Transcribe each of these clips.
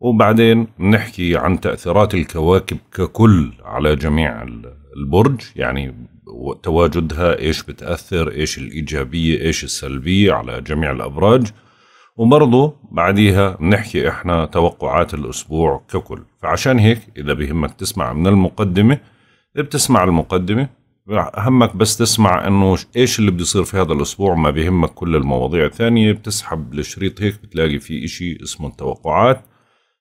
وبعدين نحكي عن تأثيرات الكواكب ككل على جميع البرج يعني تواجدها إيش بتأثر إيش الإيجابية إيش السلبية على جميع الأبراج وبرضه بعديها بنحكي إحنا توقعات الأسبوع ككل فعشان هيك إذا بهمك تسمع من المقدمة بتسمع المقدمة همك بس تسمع انه ايش اللي بده يصير في هذا الاسبوع ما بهمك كل المواضيع الثانية بتسحب الشريط هيك بتلاقي في اشي اسمه التوقعات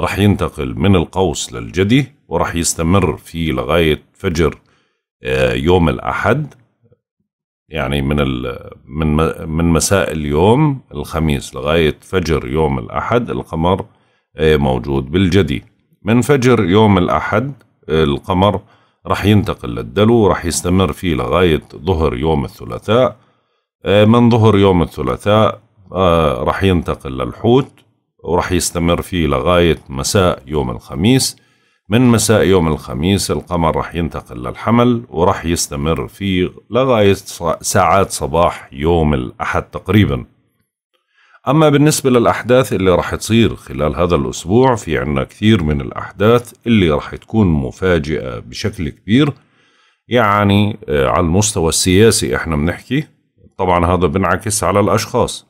راح ينتقل من القوس للجدي وراح يستمر فيه لغاية فجر آه، يوم الأحد يعني من من من مساء اليوم الخميس لغاية فجر يوم الأحد القمر آه، موجود بالجدي من فجر يوم الأحد آه، القمر راح ينتقل للدلو راح يستمر فيه لغاية ظهر يوم الثلاثاء من ظهر يوم الثلاثاء راح ينتقل للحوت وراح يستمر فيه لغاية مساء يوم الخميس من مساء يوم الخميس القمر راح ينتقل للحمل وراح يستمر فيه لغاية ساعات صباح يوم الأحد تقريبا أما بالنسبة للأحداث اللي راح تصير خلال هذا الأسبوع في عنا كثير من الأحداث اللي راح تكون مفاجئة بشكل كبير يعني آه، على المستوى السياسي احنا بنحكي طبعا هذا بنعكس على الأشخاص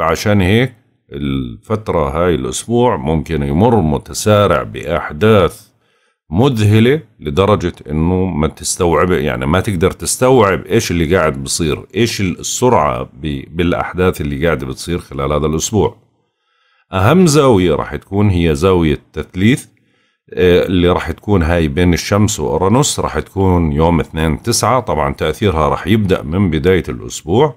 فعشان هيك الفترة هاي الأسبوع ممكن يمر متسارع بأحداث مذهلة لدرجة انه ما تستوعب يعني ما تقدر تستوعب ايش اللي قاعد بصير ايش السرعة بالاحداث اللي قاعدة بتصير خلال هذا الاسبوع اهم زاوية راح تكون هي زاوية تثليث آه، اللي راح تكون هاي بين الشمس وأورانوس راح تكون يوم 2 9 طبعا تأثيرها راح يبدأ من بداية الأسبوع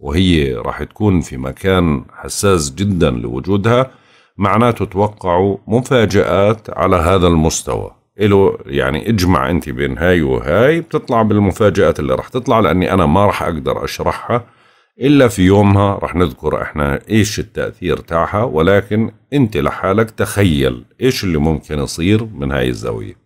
وهي راح تكون في مكان حساس جدا لوجودها معناته توقعوا مفاجآت على هذا المستوى إلو يعني اجمع أنت بين هاي وهاي بتطلع بالمفاجآت اللي راح تطلع لأني أنا ما راح أقدر أشرحها إلا في يومها راح نذكر إحنا إيش التأثير تاعها ولكن أنت لحالك تخيل إيش اللي ممكن يصير من هاي الزاوية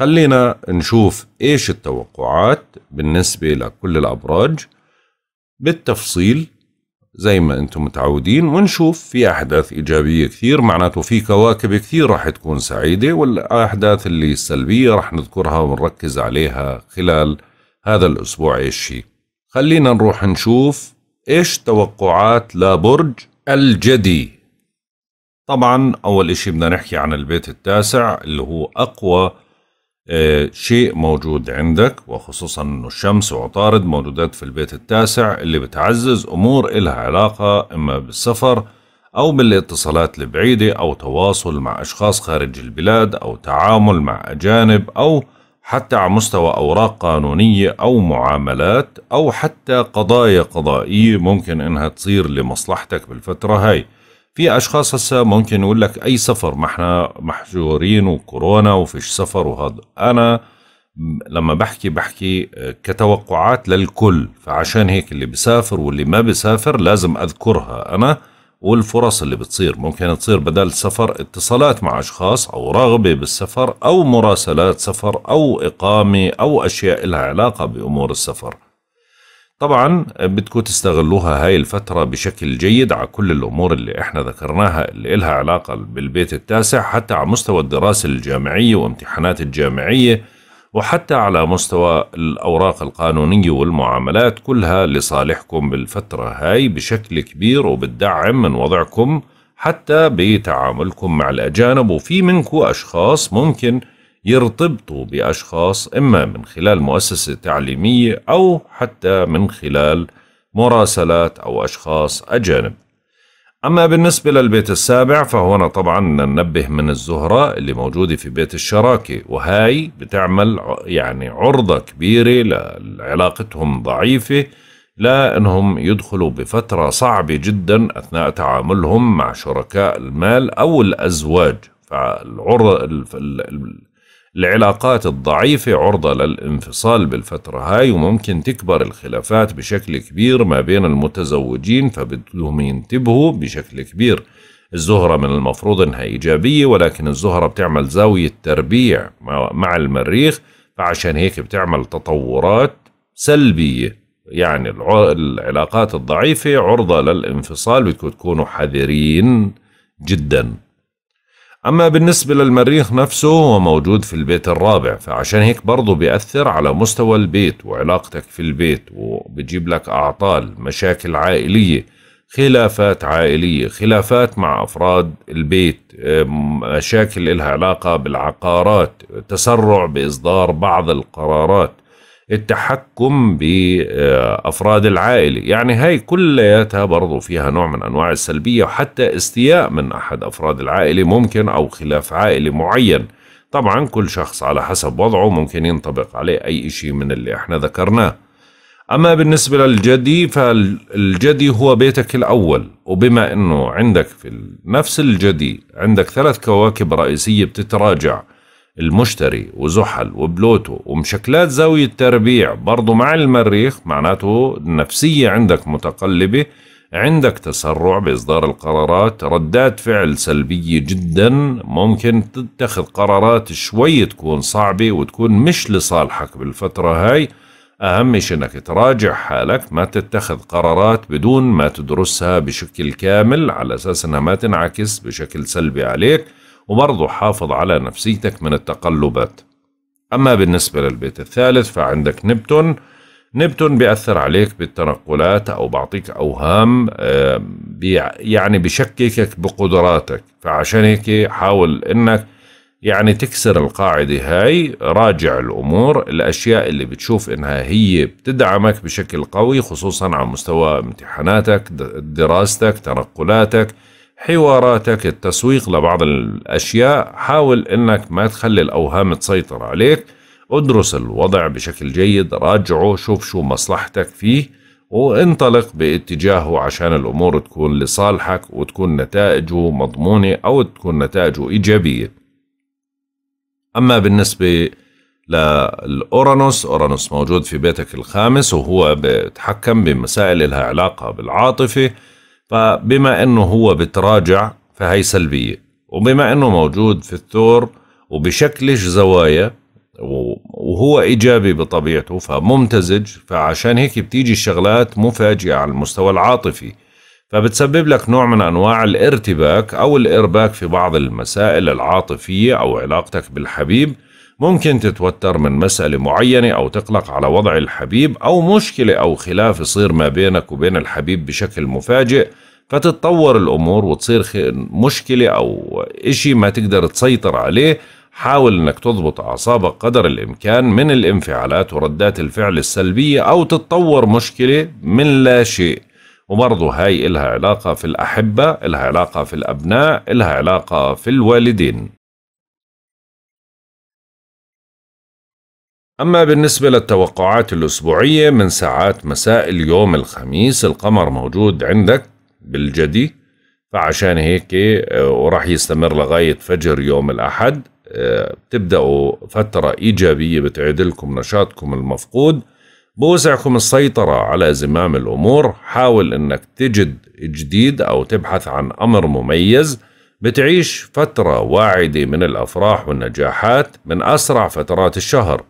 خلينا نشوف إيش التوقعات بالنسبة لكل الأبراج بالتفصيل زي ما أنتم متعودين ونشوف في أحداث إيجابية كثير معناته في كواكب كثير راح تكون سعيدة والأحداث اللي سلبية راح نذكرها ونركز عليها خلال هذا الأسبوع إيش هي خلينا نروح نشوف إيش توقعات لبرج الجدي طبعا أول إشي بدنا نحكي عن البيت التاسع اللي هو أقوى آه، شيء موجود عندك وخصوصا انه الشمس وعطارد موجودات في البيت التاسع اللي بتعزز امور إلها علاقة اما بالسفر او بالاتصالات البعيدة او تواصل مع اشخاص خارج البلاد او تعامل مع اجانب او حتى على مستوى اوراق قانونية او معاملات او حتى قضايا قضائية ممكن انها تصير لمصلحتك بالفترة هاي في اشخاص هسه ممكن يقول لك اي سفر ما احنا محجورين وكورونا وفيش سفر وهذا انا لما بحكي بحكي كتوقعات للكل فعشان هيك اللي بسافر واللي ما بسافر لازم اذكرها انا والفرص اللي بتصير ممكن تصير بدل سفر اتصالات مع أشخاص أو رغبة بالسفر أو مراسلات سفر أو إقامة أو أشياء لها علاقة بأمور السفر طبعا بدكم تستغلوها هاي الفترة بشكل جيد على كل الأمور اللي احنا ذكرناها اللي إلها علاقة بالبيت التاسع حتى على مستوى الدراسة الجامعية وامتحانات الجامعية وحتى على مستوى الأوراق القانونية والمعاملات كلها لصالحكم بالفترة هاي بشكل كبير وبتدعم من وضعكم حتى بتعاملكم مع الأجانب وفي منكم أشخاص ممكن يرتبطوا بأشخاص إما من خلال مؤسسة تعليمية أو حتى من خلال مراسلات أو أشخاص أجانب أما بالنسبة للبيت السابع فهنا طبعا ننبه من الزهرة اللي موجودة في بيت الشراكة وهاي بتعمل يعني عرضة كبيرة لعلاقتهم ضعيفة لأنهم يدخلوا بفترة صعبة جدا أثناء تعاملهم مع شركاء المال أو الأزواج فالعرض العلاقات الضعيفة عرضة للانفصال بالفترة هاي وممكن تكبر الخلافات بشكل كبير ما بين المتزوجين فبدهم ينتبهوا بشكل كبير الزهرة من المفروض انها ايجابية ولكن الزهرة بتعمل زاوية تربيع مع المريخ فعشان هيك بتعمل تطورات سلبية يعني العلاقات الضعيفة عرضة للانفصال بدكم تكونوا حذرين جداً أما بالنسبة للمريخ نفسه هو موجود في البيت الرابع فعشان هيك برضه بيأثر على مستوى البيت وعلاقتك في البيت وبيجيب لك أعطال مشاكل عائلية خلافات عائلية خلافات مع أفراد البيت مشاكل إلها علاقة بالعقارات تسرع بإصدار بعض القرارات التحكم بأفراد العائلة يعني هاي كلياتها برضو فيها نوع من أنواع السلبية وحتى استياء من أحد أفراد العائلة ممكن أو خلاف عائلي معين طبعا كل شخص على حسب وضعه ممكن ينطبق عليه أي شيء من اللي احنا ذكرناه أما بالنسبة للجدي فالجدي هو بيتك الأول وبما أنه عندك في نفس الجدي عندك ثلاث كواكب رئيسية بتتراجع المشتري وزحل وبلوتو ومشكلات زاوية تربيع برضو مع المريخ معناته النفسية عندك متقلبة عندك تسرع بإصدار القرارات ردات فعل سلبية جدا ممكن تتخذ قرارات شوي تكون صعبة وتكون مش لصالحك بالفترة هاي أهم شيء أنك تراجع حالك ما تتخذ قرارات بدون ما تدرسها بشكل كامل على أساس أنها ما تنعكس بشكل سلبي عليك وبرضه حافظ على نفسيتك من التقلبات أما بالنسبة للبيت الثالث فعندك نبتون نبتون بيأثر عليك بالتنقلات أو بعطيك أوهام آه، يعني بشككك بقدراتك فعشان هيك حاول إنك يعني تكسر القاعدة هاي راجع الأمور الأشياء اللي بتشوف إنها هي بتدعمك بشكل قوي خصوصا على مستوى امتحاناتك دراستك تنقلاتك حواراتك التسويق لبعض الأشياء حاول أنك ما تخلي الأوهام تسيطر عليك ادرس الوضع بشكل جيد راجعه شوف شو مصلحتك فيه وانطلق باتجاهه عشان الأمور تكون لصالحك وتكون نتائجه مضمونة أو تكون نتائجه إيجابية أما بالنسبة للأورانوس أورانوس موجود في بيتك الخامس وهو بيتحكم بمسائل لها علاقة بالعاطفة فبما أنه هو بتراجع فهي سلبية وبما أنه موجود في الثور وبشكلش زوايا وهو إيجابي بطبيعته فممتزج فعشان هيك بتيجي الشغلات مفاجئة على المستوى العاطفي فبتسبب لك نوع من أنواع الارتباك أو الإرباك في بعض المسائل العاطفية أو علاقتك بالحبيب ممكن تتوتر من مسألة معينة أو تقلق على وضع الحبيب أو مشكلة أو خلاف يصير ما بينك وبين الحبيب بشكل مفاجئ فتتطور الأمور وتصير مشكلة أو إشي ما تقدر تسيطر عليه حاول أنك تضبط أعصابك قدر الإمكان من الانفعالات وردات الفعل السلبية أو تتطور مشكلة من لا شيء وبرضو هاي إلها علاقة في الأحبة إلها علاقة في الأبناء إلها علاقة في الوالدين أما بالنسبة للتوقعات الأسبوعية من ساعات مساء اليوم الخميس القمر موجود عندك بالجدي فعشان هيك آه، وراح يستمر لغاية فجر يوم الأحد آه، بتبدأوا فترة إيجابية بتعيدلكم نشاطكم المفقود بوسعكم السيطرة على زمام الأمور حاول أنك تجد جديد أو تبحث عن أمر مميز بتعيش فترة واعدة من الأفراح والنجاحات من أسرع فترات الشهر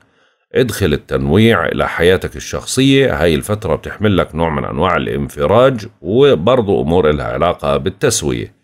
ادخل التنويع إلى حياتك الشخصية هاي الفترة بتحمل لك نوع من أنواع الانفراج وبرضو أمور لها علاقة بالتسوية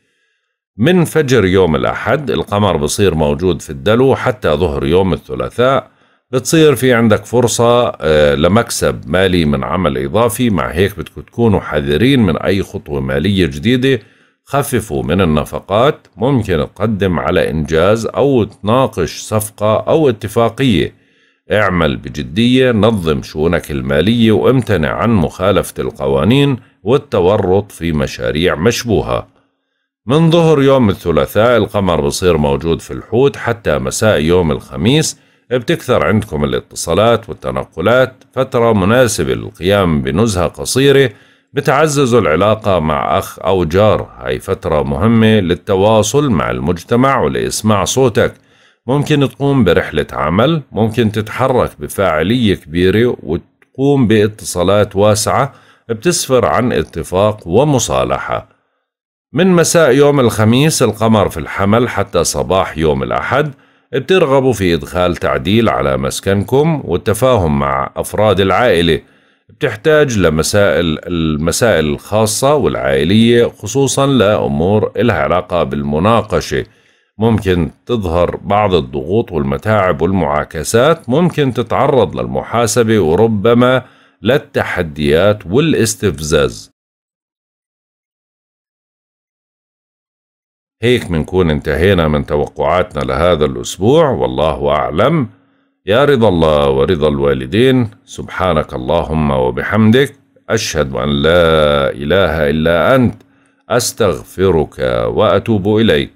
من فجر يوم الأحد القمر بصير موجود في الدلو حتى ظهر يوم الثلاثاء بتصير في عندك فرصة آه، لمكسب مالي من عمل إضافي مع هيك بدكم تكونوا حذرين من أي خطوة مالية جديدة خففوا من النفقات ممكن تقدم على إنجاز أو تناقش صفقة أو اتفاقية اعمل بجدية نظم شؤونك المالية وامتنع عن مخالفة القوانين والتورط في مشاريع مشبوهة من ظهر يوم الثلاثاء القمر بصير موجود في الحوت حتى مساء يوم الخميس بتكثر عندكم الاتصالات والتنقلات فترة مناسبة للقيام بنزهة قصيرة بتعزز العلاقة مع أخ أو جار هاي فترة مهمة للتواصل مع المجتمع ولإسماع صوتك ممكن تقوم برحلة عمل ممكن تتحرك بفاعلية كبيرة وتقوم باتصالات واسعة بتسفر عن اتفاق ومصالحة من مساء يوم الخميس القمر في الحمل حتى صباح يوم الأحد بترغبوا في إدخال تعديل على مسكنكم والتفاهم مع أفراد العائلة بتحتاج لمسائل المسائل الخاصة والعائلية خصوصا لأمور لها علاقة بالمناقشة ممكن تظهر بعض الضغوط والمتاعب والمعاكسات ممكن تتعرض للمحاسبة وربما للتحديات والاستفزاز هيك منكون انتهينا من توقعاتنا لهذا الأسبوع والله أعلم يا رضا الله ورضا الوالدين سبحانك اللهم وبحمدك أشهد أن لا إله إلا أنت أستغفرك وأتوب إليك